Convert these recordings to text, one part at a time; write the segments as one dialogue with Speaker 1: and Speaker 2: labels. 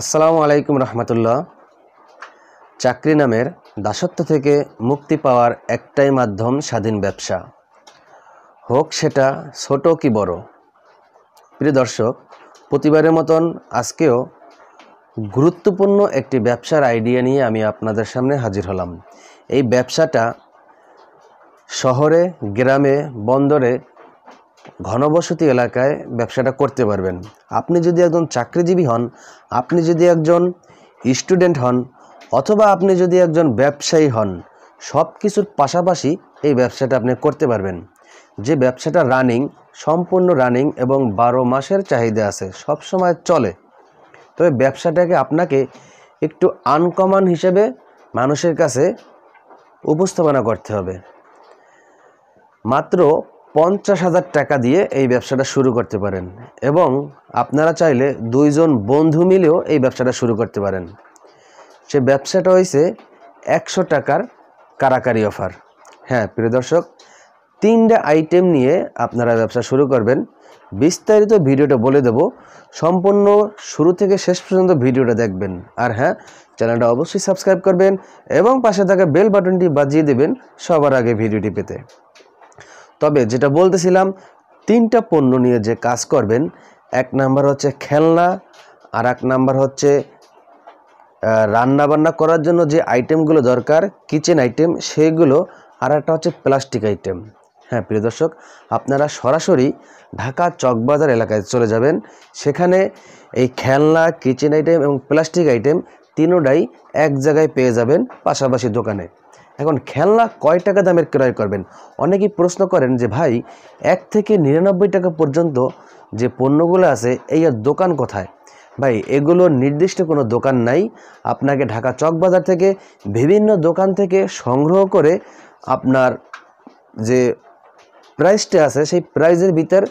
Speaker 1: আসসালামু আলাইকুম রহমতুল্লাহ চাকরি নামের দাসত্ব থেকে মুক্তি পাওয়ার একটাই মাধ্যম স্বাধীন ব্যবসা হোক সেটা ছোট কি বড় প্রিয় দর্শক প্রতিবারের মতন আজকেও গুরুত্বপূর্ণ একটি ব্যবসার আইডিয়া নিয়ে আমি আপনাদের সামনে হাজির হলাম এই ব্যবসাটা শহরে গ্রামে বন্দরে ঘনবসতি এলাকায় ব্যবসাটা করতে পারবেন আপনি যদি একজন চাকরিজীবী হন আপনি যদি একজন স্টুডেন্ট হন অথবা আপনি যদি একজন ব্যবসায়ী হন সব কিছুর পাশাপাশি এই ব্যবসাটা আপনি করতে পারবেন যে ব্যবসাটা রানিং সম্পূর্ণ রানিং এবং বারো মাসের চাহিদা আছে সব সময় চলে তবে ব্যবসাটাকে আপনাকে একটু আনকমন হিসেবে মানুষের কাছে উপস্থাপনা করতে হবে মাত্র পঞ্চাশ হাজার টাকা দিয়ে এই ব্যবসাটা শুরু করতে পারেন এবং আপনারা চাইলে দুইজন বন্ধু মিলেও এই ব্যবসাটা শুরু করতে পারেন সে ব্যবসাটা হয়েছে একশো টাকার কারাকারি অফার হ্যাঁ প্রিয় দর্শক তিনটা আইটেম নিয়ে আপনারা ব্যবসা শুরু করবেন বিস্তারিত ভিডিওটা বলে দেব সম্পূর্ণ শুরু থেকে শেষ পর্যন্ত ভিডিওটা দেখবেন আর হ্যাঁ চ্যানেলটা অবশ্যই সাবস্ক্রাইব করবেন এবং পাশে থাকা বেল বাটনটি বাজিয়ে দেবেন সবার আগে ভিডিওটি পেতে তবে যেটা বলতেছিলাম তিনটা পণ্য নিয়ে যে কাজ করবেন এক নাম্বার হচ্ছে খেলনা আর এক নাম্বার হচ্ছে রান্নাবান্না করার জন্য যে আইটেমগুলো দরকার কিচেন আইটেম সেগুলো আর একটা হচ্ছে প্লাস্টিক আইটেম হ্যাঁ প্রিয় দর্শক আপনারা সরাসরি ঢাকা চকবাজার এলাকায় চলে যাবেন সেখানে এই খেলনা কিচেন আইটেম এবং প্লাস্টিক আইটেম তিনোটাই এক জায়গায় পেয়ে যাবেন পাশাপাশি দোকানে এখন খেলনা কয় টাকা দামের ক্রয় করবেন অনেকেই প্রশ্ন করেন যে ভাই এক থেকে নিরানব্বই টাকা পর্যন্ত যে পণ্যগুলো আছে এই আর দোকান কোথায় ভাই এগুলোর নির্দিষ্ট কোনো দোকান নাই আপনাকে ঢাকা চকবাজার থেকে বিভিন্ন দোকান থেকে সংগ্রহ করে আপনার যে প্রাইসটা আছে সেই প্রাইজের ভিতর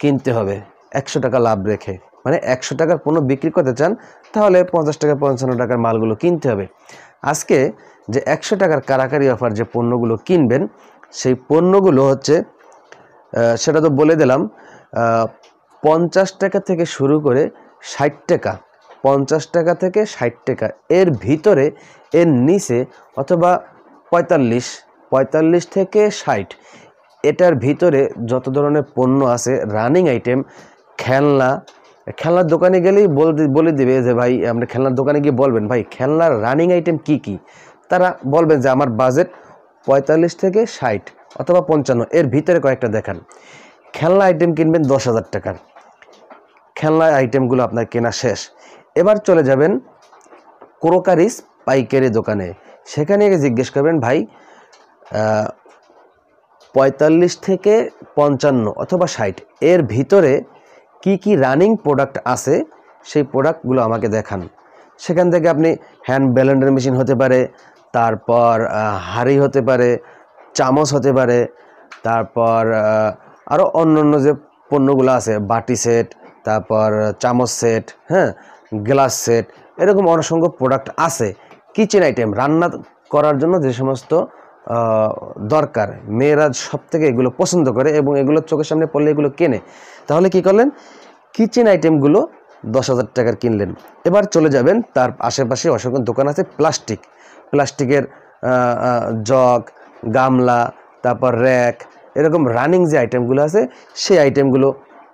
Speaker 1: কিনতে হবে একশো টাকা লাভ রেখে মানে একশো টাকার পণ্য বিক্রি করতে চান তাহলে পঞ্চাশ টাকা পঞ্চান্ন টাকার মালগুলো কিনতে হবে আজকে যে একশো টাকার কারাকারি অফার যে পণ্যগুলো কিনবেন সেই পণ্যগুলো হচ্ছে সেটা তো বলে দিলাম পঞ্চাশ টাকা থেকে শুরু করে ষাট টাকা পঞ্চাশ টাকা থেকে ষাট টাকা এর ভিতরে এর নিচে অথবা পঁয়তাল্লিশ পঁয়তাল্লিশ থেকে ষাট এটার ভিতরে যত ধরনের পণ্য আছে রানিং আইটেম খেলনা খেলনার দোকানে গেলেই বলে দেবে যে ভাই আপনি খেলনার দোকানে গিয়ে বলবেন ভাই খেলনার রানিং আইটেম কি কি তারা বলবেন যে আমার বাজেট পঁয়তাল্লিশ থেকে ষাট অথবা পঞ্চান্ন এর ভিতরে কয়েকটা দেখান খেলনা আইটেম কিনবেন দশ হাজার টাকার খেলনা আইটেমগুলো আপনার কেনা শেষ এবার চলে যাবেন ক্রোকারিস পাইকারি দোকানে সেখানে গিয়ে জিজ্ঞেস করবেন ভাই পঁয়তাল্লিশ থেকে পঞ্চান্ন অথবা ষাট এর ভিতরে কি কি রানিং প্রোডাক্ট আছে সেই প্রোডাক্টগুলো আমাকে দেখান সেখান থেকে আপনি হ্যান্ড ব্যালেন্ডার মেশিন হতে পারে তারপর হাড়ি হতে পারে চামচ হতে পারে তারপর আরও অন্য অন্য যে পণ্যগুলো আছে বাটি সেট তারপর চামচ সেট হ্যাঁ গ্লাস সেট এরকম অনেক প্রোডাক্ট আছে কিচেন আইটেম রান্না করার জন্য যে সমস্ত দরকার মেয়েরা সব থেকে এগুলো পছন্দ করে এবং এগুলো চোখের সামনে পড়লে এগুলো কেনে তাহলে কি করলেন কিচেন আইটেমগুলো দশ হাজার টাকার কিনলেন এবার চলে যাবেন তার আশেপাশে অসংখ্য দোকান আছে প্লাস্টিক প্লাস্টিকের জগ গামলা তারপর র্যাক এরকম রানিং যে আইটেমগুলো আছে সেই আইটেমগুলো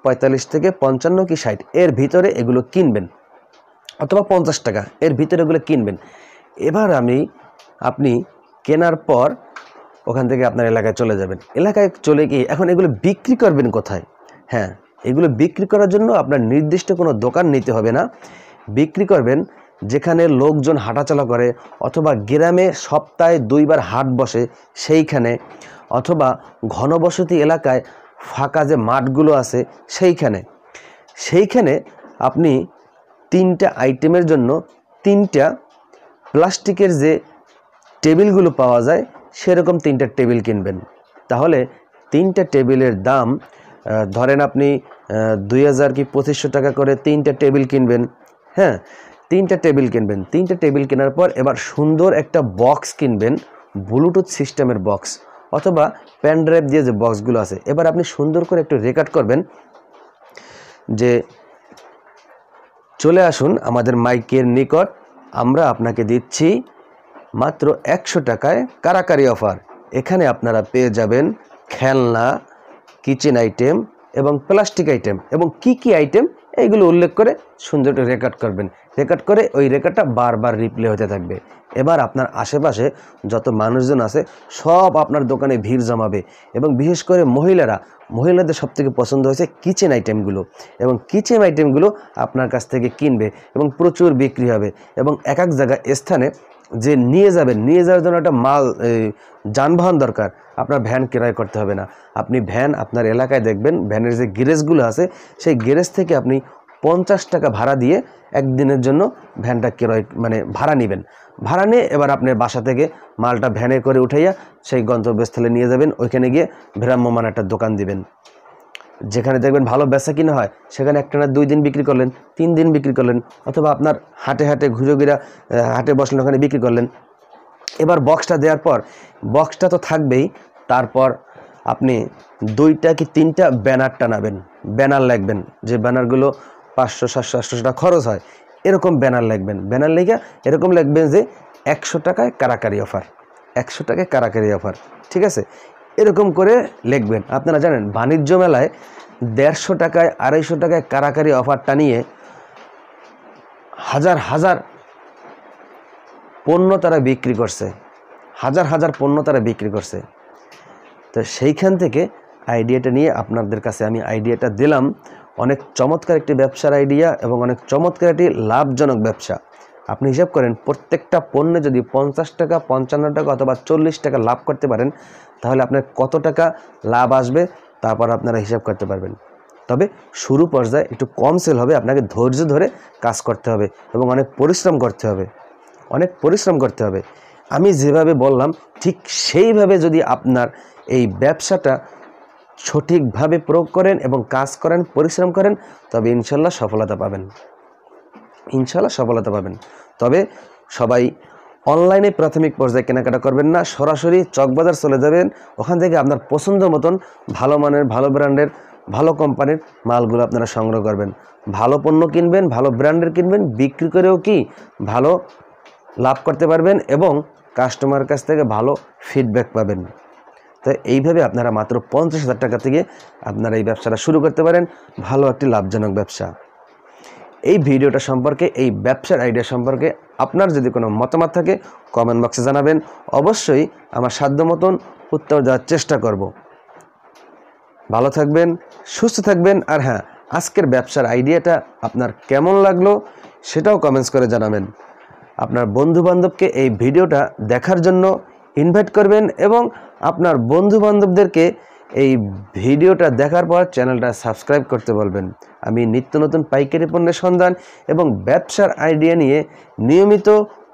Speaker 1: পঁয়তাল্লিশ থেকে পঞ্চান্ন কি ষাট এর ভিতরে এগুলো কিনবেন অথবা পঞ্চাশ টাকা এর ভিতরে এগুলো কিনবেন এবার আমি আপনি কেনার পর ওখান থেকে আপনার এলাকায় চলে যাবেন এলাকায় চলে গিয়ে এখন এগুলো বিক্রি করবেন কোথায় হ্যাঁ এগুলো বিক্রি করার জন্য আপনার নির্দিষ্ট কোনো দোকান নিতে হবে না বিক্রি করবেন যেখানে লোকজন হাঁটাচলা করে অথবা গ্রামে সপ্তাহে দুইবার হাট বসে সেইখানে অথবা ঘনবসতি এলাকায় ফাঁকা যে মাঠগুলো আছে সেইখানে সেইখানে আপনি তিনটা আইটেমের জন্য তিনটা প্লাস্টিকের যে টেবিলগুলো পাওয়া যায় সেরকম তিনটা টেবিল কিনবেন তাহলে তিনটা টেবিলের দাম ধরেন আপনি দুই হাজার কি পঁচিশশো টাকা করে তিনটা টেবিল কিনবেন হ্যাঁ তিনটা টেবিল কিনবেন তিনটা টেবিল কেনার পর এবার সুন্দর একটা বক্স কিনবেন ব্লুটুথ সিস্টেমের বক্স অথবা প্যানড্রাইভ দিয়ে যে বক্সগুলো আছে এবার আপনি সুন্দর করে একটু রেকর্ড করবেন যে চলে আসুন আমাদের মাইকের নিকট আমরা আপনাকে দিচ্ছি মাত্র একশো টাকায় কারাকারি অফার এখানে আপনারা পেয়ে যাবেন খেলনা কিচেন আইটেম এবং প্লাস্টিক আইটেম এবং কি কি আইটেম এইগুলো উল্লেখ করে সুন্দর রেকর্ড করবেন রেকর্ড করে ওই রেকর্ডটা বারবার রিপ্লে হতে থাকবে এবার আপনার আশেপাশে যত মানুষজন আছে সব আপনার দোকানে ভিড় জমাবে এবং বিশেষ করে মহিলারা মহিলাদের সবথেকে পছন্দ হয়েছে কিচেন আইটেমগুলো এবং কিচেন আইটেমগুলো আপনার কাছ থেকে কিনবে এবং প্রচুর বিক্রি হবে এবং এক এক জায়গায় স্থানে যে নিয়ে যাবেন নিয়ে যাওয়ার জন্য একটা মাল যানবাহন দরকার আপনার ভ্যান ক্রয় করতে হবে না আপনি ভ্যান আপনার এলাকায় দেখবেন ভ্যানের যে গ্যারেজগুলো আছে সেই গ্যারেজ থেকে আপনি পঞ্চাশ টাকা ভাড়া দিয়ে একদিনের জন্য ভ্যানটা ক্রয় মানে ভাড়া নেবেন ভাড়া নিয়ে এবার আপনার বাসা থেকে মালটা ভ্যানে করে উঠাইয়া সেই গন্তব্যস্থলে নিয়ে যাবেন ওইখানে গিয়ে ভ্রাম্যমান একটা দোকান দিবেন যেখানে দেখবেন ভালো বেচা কিনা হয় সেখানে একটা না দুই দিন বিক্রি করলেন তিন দিন বিক্রি করলেন অথবা আপনার হাটে হাটে ঘুরে ঘিরা হাটে বসলেন ওখানে বিক্রি করলেন এবার বক্সটা দেওয়ার পর বক্সটা তো থাকবেই তারপর আপনি দুইটা কি তিনটা ব্যানার টানাবেন ব্যানার লাগবেন যে ব্যানারগুলো পাঁচশো সাতশো আটশো টাকা খরচ হয় এরকম ব্যানার লাগবেন ব্যানার লেগে এরকম লাগবেন যে একশো টাকায় কারাকারি অফার একশো টাকায় কারাকারি অফার ঠিক আছে এরকম করে লিখবেন আপনারা জানেন বাণিজ্য মেলায় দেড়শো টাকায় আড়াইশো টাকায় কারাকারি অফারটা নিয়ে হাজার হাজার পণ্য তারা বিক্রি করছে হাজার হাজার পণ্য তারা বিক্রি করছে তো সেইখান থেকে আইডিয়াটা নিয়ে আপনাদের কাছে আমি আইডিয়াটা দিলাম অনেক চমৎকার একটি ব্যবসার আইডিয়া এবং অনেক চমৎকার একটি লাভজনক ব্যবসা আপনি হিসাব করেন প্রত্যেকটা পণ্যে যদি পঞ্চাশ টাকা পঞ্চান্ন টাকা অথবা চল্লিশ টাকা লাভ করতে পারেন তাহলে আপনার কত টাকা লাভ আসবে তারপর আপনারা হিসাব করতে পারবেন তবে শুরু পর্যায়ে একটু কম সেল হবে আপনাকে ধৈর্য ধরে কাজ করতে হবে এবং অনেক পরিশ্রম করতে হবে অনেক পরিশ্রম করতে হবে আমি যেভাবে বললাম ঠিক সেইভাবে যদি আপনার এই ব্যবসাটা সঠিকভাবে প্রয়োগ করেন এবং কাজ করেন পরিশ্রম করেন তবে ইনশাল্লাহ সফলতা পাবেন ইনশাল্লাহ সফলতা পাবেন তবে সবাই অনলাইনে প্রাথমিক পর্যায়ে কেনাকাটা করবেন না সরাসরি চকবাজার চলে যাবেন ওখান থেকে আপনার পছন্দ মতন ভালো মানের ভালো ব্র্যান্ডের ভালো কোম্পানির মালগুলো আপনারা সংগ্রহ করবেন ভালো পণ্য কিনবেন ভালো ব্র্যান্ডের কিনবেন বিক্রি করেও কি ভালো লাভ করতে পারবেন এবং কাস্টমার কাছ থেকে ভালো ফিডব্যাক পাবেন তো এইভাবে আপনারা মাত্র পঞ্চাশ হাজার টাকা থেকে আপনারা এই ব্যবসাটা শুরু করতে পারেন ভালো একটি লাভজনক ব্যবসা এই ভিডিওটা সম্পর্কে এই ব্যবসার আইডিয়া সম্পর্কে আপনার যদি কোনো মতামত থাকে কমেন্ট বক্সে জানাবেন অবশ্যই আমার সাধ্য মতন উত্তর দেওয়ার চেষ্টা করব ভালো থাকবেন সুস্থ থাকবেন আর হ্যাঁ আজকের ব্যবসার আইডিয়াটা আপনার কেমন লাগলো সেটাও কমেন্টস করে জানাবেন আপনার বন্ধুবান্ধবকে এই ভিডিওটা দেখার জন্য ইনভাইট করবেন এবং আপনার বন্ধুবান্ধবদেরকে এই ভিডিওটা দেখার পর চ্যানেলটা সাবস্ক্রাইব করতে বলবেন আমি নিত্য নতুন পাইকারি পণ্যের সন্ধান এবং ব্যবসার আইডিয়া নিয়ে নিয়মিত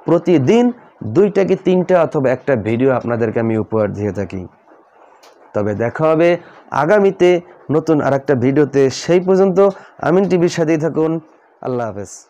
Speaker 1: প্রতিদিন দুইটা কি তিনটা অথবা একটা ভিডিও আপনাদেরকে আমি উপহার দিয়ে থাকি তবে দেখা হবে আগামীতে নতুন আর ভিডিওতে সেই পর্যন্ত আমিন টিভির সাথেই থাকুন আল্লাহ হাফেজ